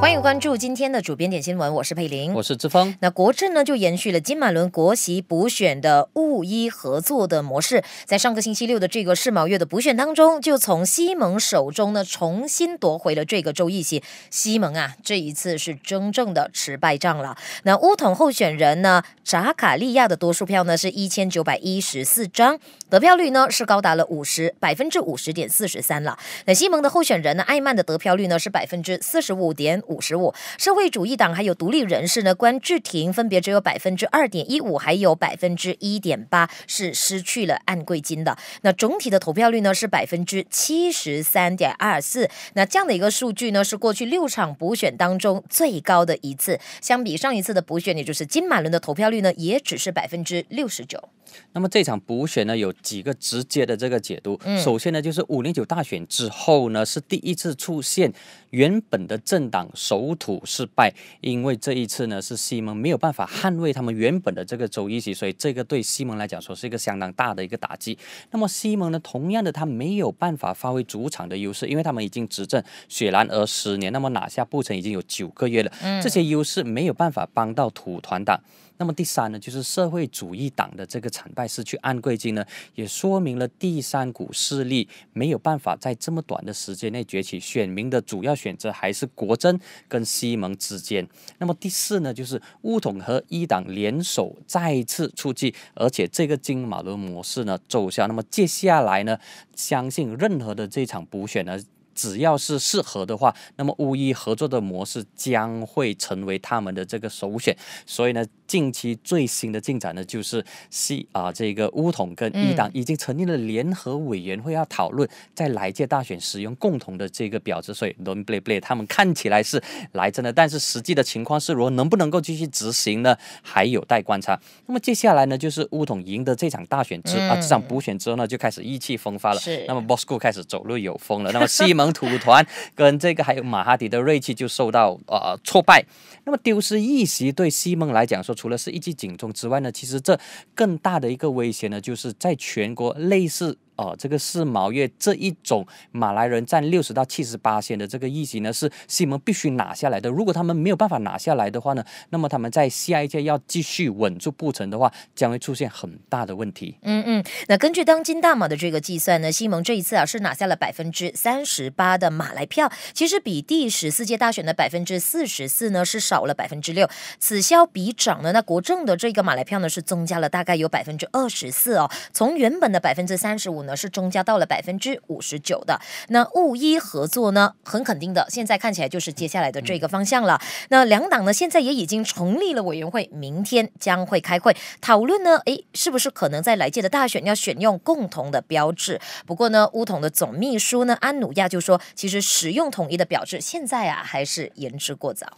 欢迎关注今天的主编点新闻，我是佩玲，我是志峰。那国政呢就延续了金马伦国席补选的物一合作的模式，在上个星期六的这个世贸月的补选当中，就从西蒙手中呢重新夺回了这个州议席。西蒙啊，这一次是真正的吃败仗了。那乌统候选人呢扎卡利亚的多数票呢是一千九百一十四张，得票率呢是高达了五十百分之五十点四十三了。那西蒙的候选人呢艾曼的得票率呢是百分之四十五点。五十五，社会主义党还有独立人士呢，关志廷分别只有百分之二点一五，还有百分之一点八是失去了按贵金的。那总体的投票率呢是百分之七十三点二四，那这样的一个数据呢是过去六场补选当中最高的一次。相比上一次的补选，也就是金马伦的投票率呢，也只是百分之六十九。那么这场补选呢，有几个直接的这个解读。首先呢，就是五零九大选之后呢，是第一次出现原本的政党守土失败，因为这一次呢，是西蒙没有办法捍卫他们原本的这个州议席，所以这个对西蒙来讲说是一个相当大的一个打击。那么西蒙呢，同样的他没有办法发挥主场的优势，因为他们已经执政雪兰莪十年，那么拿下布城已经有九个月了，这些优势没有办法帮到土团党。那么第三呢，就是社会主义党的这个惨败失去安贵金呢，也说明了第三股势力没有办法在这么短的时间内崛起，选民的主要选择还是国珍跟西蒙之间。那么第四呢，就是乌统和一党联手再次出击，而且这个金马伦模式呢奏效。那么接下来呢，相信任何的这场补选呢，只要是适合的话，那么乌伊合作的模式将会成为他们的这个首选。所以呢。近期最新的进展呢，就是西啊这个乌统跟一党已经成立了联合委员会，要讨论在来届大选使用共同的这个表志，所以 “run play l a y 他们看起来是来真的，但是实际的情况是如何，能不能够继续执行呢？还有待观察。那么接下来呢，就是乌统赢得这场大选之啊这场补选之后呢，就开始意气风发了。是。那么 Bosco 开始走路有风了。那么西蒙土团跟这个还有马哈迪的锐气就受到呃挫败。那么丢失一席对西蒙来讲说。除了是一记警钟之外呢，其实这更大的一个威胁呢，就是在全国类似。哦，这个四毛月这一种马来人占六十到七十八线的这个议席呢，是西蒙必须拿下来的。如果他们没有办法拿下来的话呢，那么他们在下一届要继续稳住步程的话，将会出现很大的问题。嗯嗯，那根据当今大马的这个计算呢，西蒙这一次啊是拿下了百分之三十八的马来票，其实比第十四届大选的百分之四十四呢是少了百分之六，此消彼长呢，那国政的这个马来票呢是增加了大概有百分之二十四哦，从原本的百分之三十五。呢是增加到了百分之五十九的，那物一合作呢，很肯定的，现在看起来就是接下来的这个方向了。那两党呢，现在也已经成立了委员会，明天将会开会讨论呢，诶，是不是可能在来届的大选要选用共同的标志？不过呢，乌统的总秘书呢安努亚就说，其实使用统一的标志现在啊还是言之过早。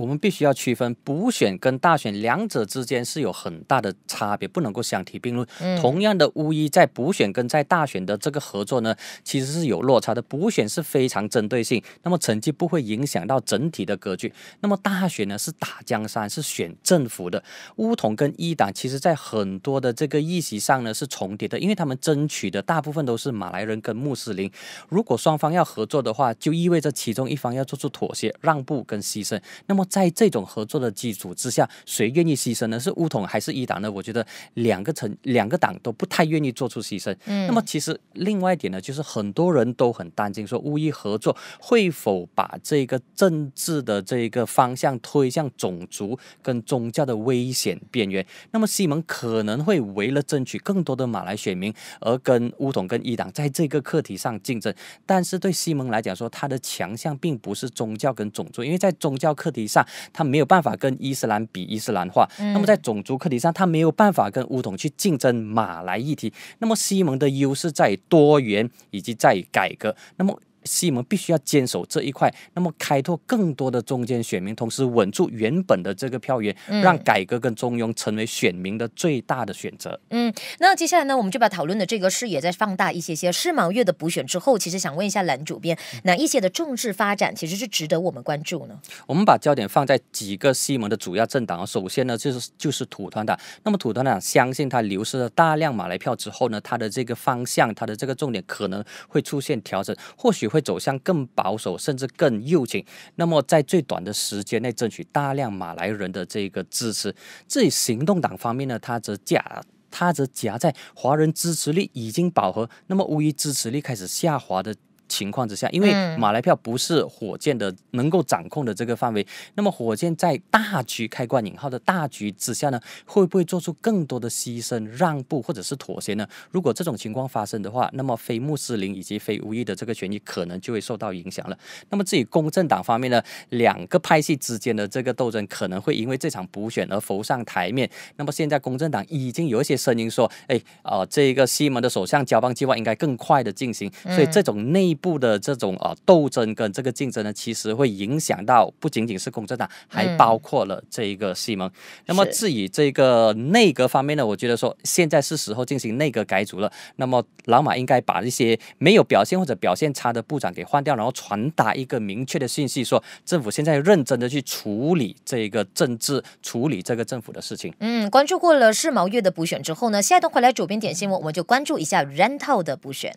我们必须要区分补选跟大选两者之间是有很大的差别，不能够相提并论。同样的巫医在补选跟在大选的这个合作呢，其实是有落差的。补选是非常针对性，那么成绩不会影响到整体的格局。那么大选呢是打江山，是选政府的。巫统跟一党其实在很多的这个议席上呢是重叠的，因为他们争取的大部分都是马来人跟穆斯林。如果双方要合作的话，就意味着其中一方要做出妥协、让步跟牺牲。那么在这种合作的基础之下，谁愿意牺牲呢？是乌统还是伊党呢？我觉得两个成两个党都不太愿意做出牺牲。嗯，那么其实另外一点呢，就是很多人都很担心，说乌伊合作会否把这个政治的这个方向推向种族跟宗教的危险边缘？那么西蒙可能会为了争取更多的马来选民而跟乌统跟伊党在这个课题上竞争。但是对西蒙来讲，说他的强项并不是宗教跟种族，因为在宗教课题上。他没有办法跟伊斯兰比伊斯兰化，那么在种族课题上，他没有办法跟乌统去竞争马来议题。那么，西蒙的优势在于多元以及在于改革。那么。西蒙必须要坚守这一块，那么开拓更多的中间选民，同时稳住原本的这个票源，让改革跟中庸成为选民的最大的选择。嗯，那接下来呢，我们就把讨论的这个视野再放大一些。些世茅月的补选之后，其实想问一下蓝主编，哪一些的政治发展其实是值得我们关注呢？我们把焦点放在几个西蒙的主要政党，首先呢就是就是土团党。那么土团党相信他流失了大量马来票之后呢，他的这个方向，他的这个重点可能会出现调整，或许。会走向更保守，甚至更右倾。那么，在最短的时间内争取大量马来人的这个支持，至于行动党方面呢？他则夹，他则夹在华人支持率已经饱和，那么无疑支持率开始下滑的。情况之下，因为马来票不是火箭的能够掌控的这个范围，那么火箭在大局开关引号的大局之下呢，会不会做出更多的牺牲、让步或者是妥协呢？如果这种情况发生的话，那么非穆斯林以及非乌裔的这个权益可能就会受到影响了。那么至于公正党方面呢，两个派系之间的这个斗争可能会因为这场补选而浮上台面。那么现在公正党已经有一些声音说，哎，啊，这个西门的首相交棒计划应该更快的进行，所以这种内。部的这种啊斗争跟这个竞争呢，其实会影响到不仅仅是共产党，还包括了这一个西蒙。那么至于这个内阁方面呢，我觉得说现在是时候进行内阁改组了。那么老马应该把一些没有表现或者表现差的部长给换掉，然后传达一个明确的信息，说政府现在认真的去处理这个政治，处理这个政府的事情。嗯，关注过了是毛月的补选之后呢，下一段回来，主编点新闻，我们就关注一下 Rental 的补选。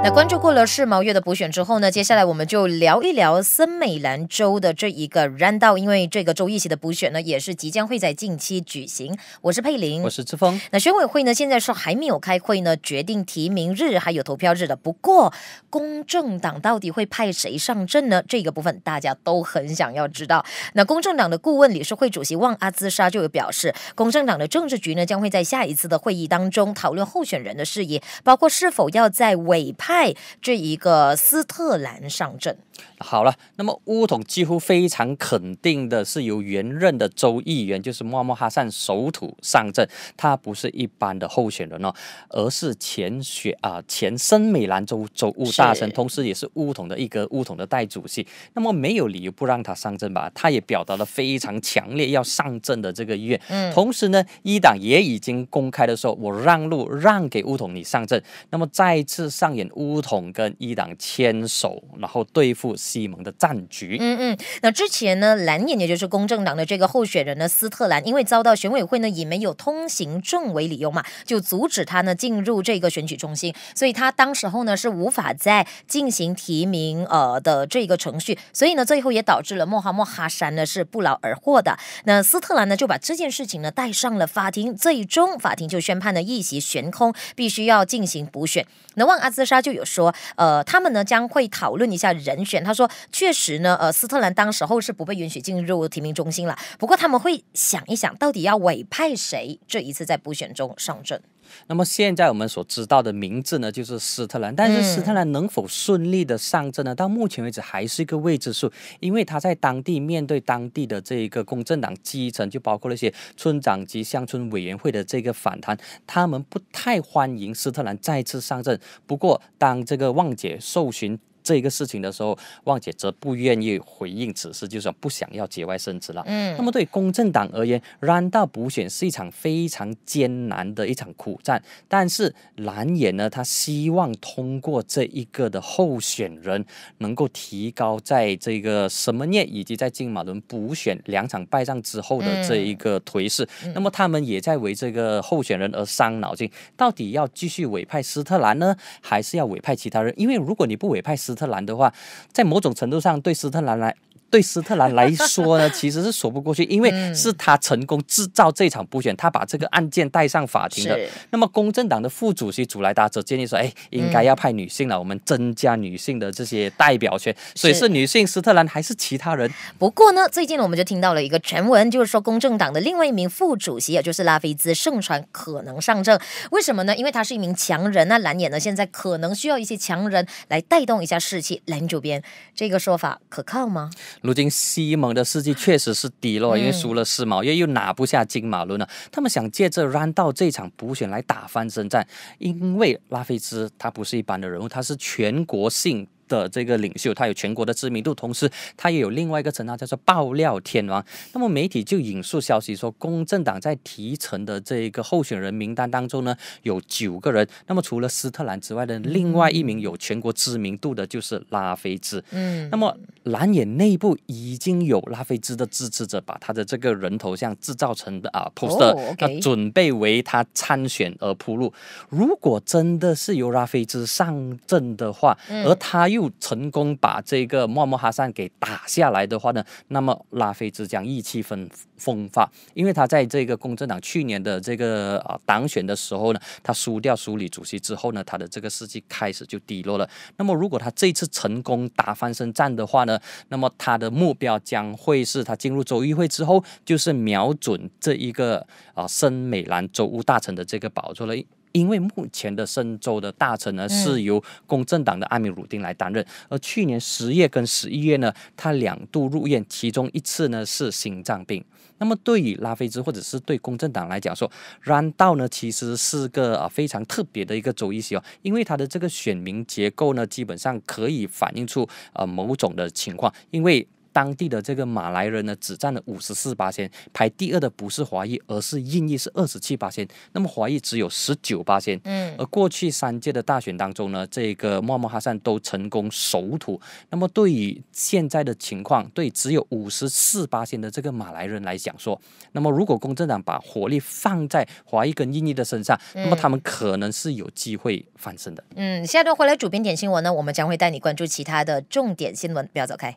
那关注过了世茂月的补选之后呢？接下来我们就聊一聊森美兰州的这一个 r a n d 因为这个州议席的补选呢也是即将会在近期举行。我是佩玲，我是志峰。那选委会呢现在说还没有开会呢，决定提名日还有投票日的。不过公正党到底会派谁上阵呢？这个部分大家都很想要知道。那公正党的顾问理事会主席旺阿兹沙就有表示，公正党的政治局呢将会在下一次的会议当中讨论候选人的事宜，包括是否要在委派。派这一个斯特兰上阵。好了，那么乌统几乎非常肯定的是由原任的州议员，就是莫莫哈善守土上阵。他不是一般的候选人哦，而是前选啊前森美兰州州务大臣，同时也是乌统的一个乌统的代主席。那么没有理由不让他上阵吧？他也表达了非常强烈要上阵的这个意愿。嗯，同时呢，一党也已经公开的说，我让路让给乌统你上阵。那么再次上演乌统跟一党牵手，然后对付。西蒙的战局，嗯嗯，那之前呢，蓝眼也就是公正党的这个候选人呢，斯特兰因为遭到选委会呢以没有通行证为理由嘛，就阻止他呢进入这个选举中心，所以他当时候呢是无法再进行提名呃的这个程序，所以呢最后也导致了莫哈默哈山呢是不劳而获的，那斯特兰呢就把这件事情呢带上了法庭，最终法庭就宣判了一席悬空，必须要进行补选。那望阿兹沙就有说，呃，他们呢将会讨论一下人选。他说：“确实呢，呃，斯特兰当时候是不被允许进入提名中心了。不过他们会想一想，到底要委派谁这一次在补选中上阵。那么现在我们所知道的名字呢，就是斯特兰。但是斯特兰能否顺利的上阵呢？到目前为止还是一个未知数，因为他在当地面对当地的这一个公正党基层，就包括那些村长及乡村委员会的这个反弹，他们不太欢迎斯特兰再次上阵。不过当这个旺姐受询。”这一个事情的时候，旺姐则不愿意回应此事，就说不想要节外生枝了。嗯，那么对公正党而言，蓝道补选是一场非常艰难的一场苦战。但是蓝眼呢，他希望通过这一个的候选人能够提高在这个什么念以及在金马伦补选两场败仗之后的这一个颓势。那么他们也在为这个候选人而伤脑筋，到底要继续委派斯特兰呢，还是要委派其他人？因为如果你不委派斯特兰的话，在某种程度上对斯特兰来。对斯特兰来说呢，其实是说不过去，因为是他成功制造这场补选，他把这个案件带上法庭的。那么公正党的副主席祖莱达则建议说：“哎，应该要派女性了，我们增加女性的这些代表权。”所以是女性斯特兰还是其他人？不过呢，最近呢我们就听到了一个传闻，就是说公正党的另外一名副主席，也就是拉菲兹盛传可能上阵。为什么呢？因为他是一名强人那蓝眼呢现在可能需要一些强人来带动一下士气。蓝主编，这个说法可靠吗？如今西蒙的士气确实是低落，因为输了四毛，又又拿不下金马伦了。他们想借着 r u n d 到这场补选来打翻身仗，因为拉菲兹他不是一般的人物，他是全国性。的这个领袖，他有全国的知名度，同时他也有另外一个称号叫做“爆料天王”。那么媒体就引述消息说，公正党在提成的这一个候选人名单当中呢，有九个人。那么除了斯特兰之外的另外一名有全国知名度的就是拉菲兹。嗯，那么蓝眼内部已经有拉菲兹的支持者把他的这个人头像制造成的啊 poster，那准备为他参选而铺路。如果真的是由拉菲兹上阵的话，而他又就成功把这个莫默哈桑给打下来的话呢，那么拉菲兹将意气风风发，因为他在这个公正党去年的这个啊，当选的时候呢，他输掉苏里主席之后呢，他的这个士气开始就低落了。那么如果他这次成功打翻身战的话呢，那么他的目标将会是他进入州议会之后，就是瞄准这一个啊，森美兰州务大臣的这个宝座了。因为目前的深州的大臣呢是由公正党的阿米鲁丁来担任，而去年十月跟十一月呢，他两度入院，其中一次呢是心脏病。那么对于拉菲兹或者是对公正党来讲说，兰道呢其实是个啊非常特别的一个州议席哦，因为他的这个选民结构呢基本上可以反映出呃某种的情况，因为。当地的这个马来人呢，只占了五十四八仙，排第二的不是华裔，而是印裔，是二十七八仙，那么华裔只有十九八仙。嗯。而过去三届的大选当中呢，这个默哈善都成功守土。那么对于现在的情况，对只有五十四八仙的这个马来人来讲说，那么如果公正党把火力放在华裔跟印裔的身上，那么他们可能是有机会翻身的。嗯，下段回来，主编点新闻呢，我们将会带你关注其他的重点新闻，不要走开。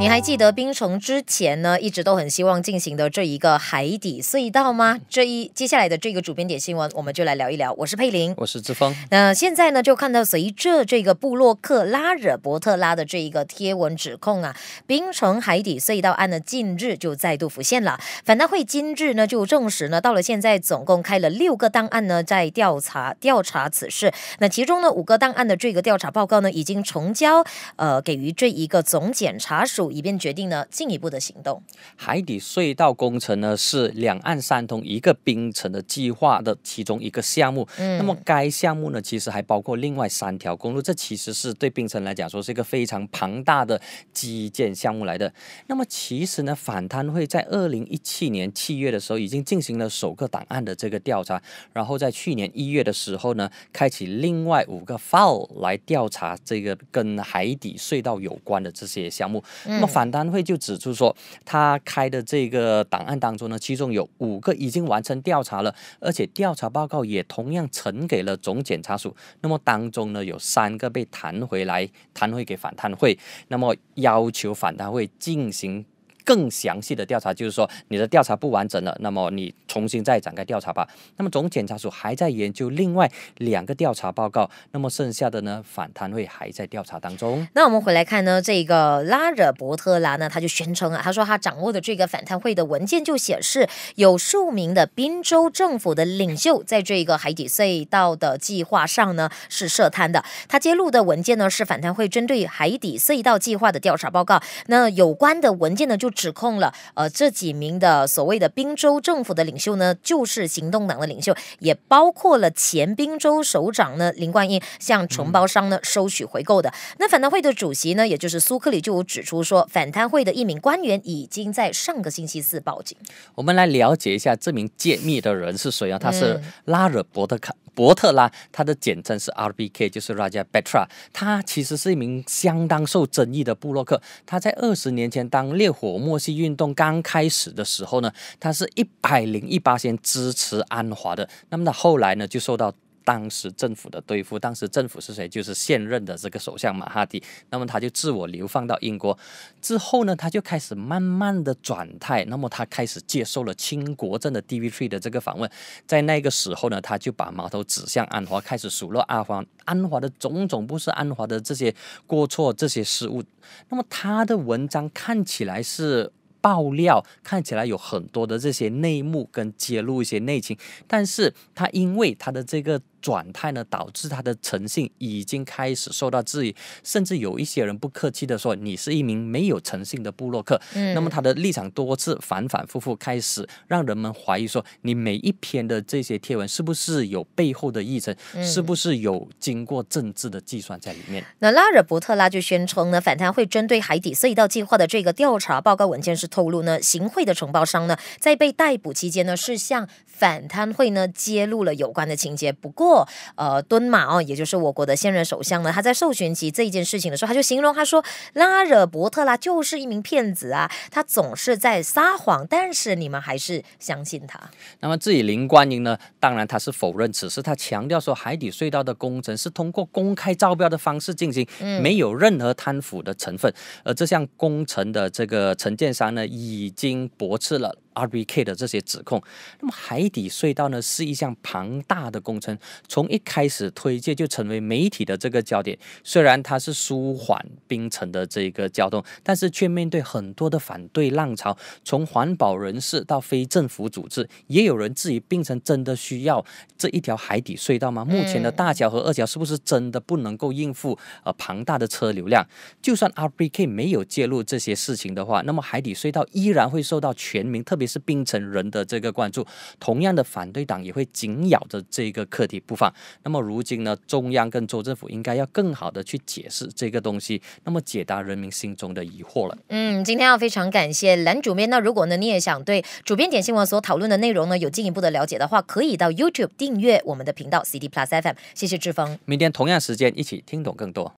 你还记得冰城之前呢，一直都很希望进行的这一个海底隧道吗？这一接下来的这个主编点新闻，我们就来聊一聊。我是佩林，我是志峰。那现在呢，就看到随着这个布洛克拉惹伯特拉的这一个贴文指控啊，冰城海底隧道案呢，近日就再度浮现了。反贪会今日呢就证实呢，到了现在总共开了六个档案呢，在调查调查此事。那其中呢五个档案的这个调查报告呢，已经重交呃给予这一个总检察署。以便决定呢进一步的行动。海底隧道工程呢是两岸三通一个冰城的计划的其中一个项目。嗯，那么该项目呢其实还包括另外三条公路，这其实是对冰城来讲说是一个非常庞大的基建项目来的。那么其实呢，反贪会在二零一七年七月的时候已经进行了首个档案的这个调查，然后在去年一月的时候呢，开启另外五个 file 来调查这个跟海底隧道有关的这些项目。嗯。那么反贪会就指出说，他开的这个档案当中呢，其中有五个已经完成调查了，而且调查报告也同样呈给了总检察署。那么当中呢，有三个被弹回来，弹回给反贪会，那么要求反贪会进行。更详细的调查，就是说你的调查不完整了，那么你重新再展开调查吧。那么总检察署还在研究另外两个调查报告，那么剩下的呢，反贪会还在调查当中。那我们回来看呢，这个拉惹伯特拉呢，他就宣称啊，他说他掌握的这个反贪会的文件就显示，有数名的宾州政府的领袖在这个海底隧道的计划上呢是涉贪的。他揭露的文件呢是反贪会针对海底隧道计划的调查报告。那有关的文件呢就。指控了呃这几名的所谓的宾州政府的领袖呢，就是行动党的领袖，也包括了前宾州首长呢林冠英向承包商呢收取回购的。那反贪会的主席呢，也就是苏克里就有指出说，反贪会的一名官员已经在上个星期四报警。我们来了解一下这名泄密的人是谁啊？他是拉尔伯特卡。伯特拉，他的简称是 R B K，就是 Raja b e t r a 他其实是一名相当受争议的布洛克。他在二十年前当烈火默西运动刚开始的时候呢，他是一百零一八先支持安华的。那么他后来呢，就受到。当时政府的对付，当时政府是谁？就是现任的这个首相马哈蒂。那么他就自我流放到英国之后呢，他就开始慢慢的转态。那么他开始接受了清国政的 D V 3的这个访问。在那个时候呢，他就把矛头指向安华，开始数落阿华，安华的种种不是安华的这些过错，这些失误。那么他的文章看起来是爆料，看起来有很多的这些内幕跟揭露一些内情。但是他因为他的这个。转态呢，导致他的诚信已经开始受到质疑，甚至有一些人不客气的说：“你是一名没有诚信的布洛克。”嗯，那么他的立场多次反反复复，开始让人们怀疑说：“你每一篇的这些贴文是不是有背后的议程？是不是有经过政治的计算在里面？”那拉尔伯特拉就宣称呢，反贪会针对海底隧道计划的这个调查报告文件是透露呢，行贿的承包商呢，在被逮捕期间呢，是向反贪会呢揭露了有关的情节。不过。过，呃，敦马哦，也就是我国的现任首相呢，他在授权其这一件事情的时候，他就形容他说，拉惹伯特拉就是一名骗子啊，他总是在撒谎，但是你们还是相信他。那么至于林冠英呢，当然他是否认，此事，他强调说海底隧道的工程是通过公开招标的方式进行，没有任何贪腐的成分，而这项工程的这个承建商呢，已经驳斥了。R B K 的这些指控。那么海底隧道呢，是一项庞大的工程，从一开始推介就成为媒体的这个焦点。虽然它是舒缓冰城的这个交通，但是却面对很多的反对浪潮。从环保人士到非政府组织，也有人质疑冰城真的需要这一条海底隧道吗？目前的大桥和二桥是不是真的不能够应付呃庞大的车流量？就算 R B K 没有介入这些事情的话，那么海底隧道依然会受到全民特别。是冰成人的这个关注，同样的反对党也会紧咬着这个课题不放。那么如今呢，中央跟州政府应该要更好的去解释这个东西，那么解答人民心中的疑惑了。嗯，今天要非常感谢蓝主编。那如果呢，你也想对主编点新闻所讨论的内容呢，有进一步的了解的话，可以到 YouTube 订阅我们的频道 c d Plus FM。谢谢志峰，明天同样时间一起听懂更多，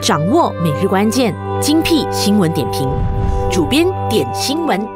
掌握每日关键精辟新闻点评，主编点新闻。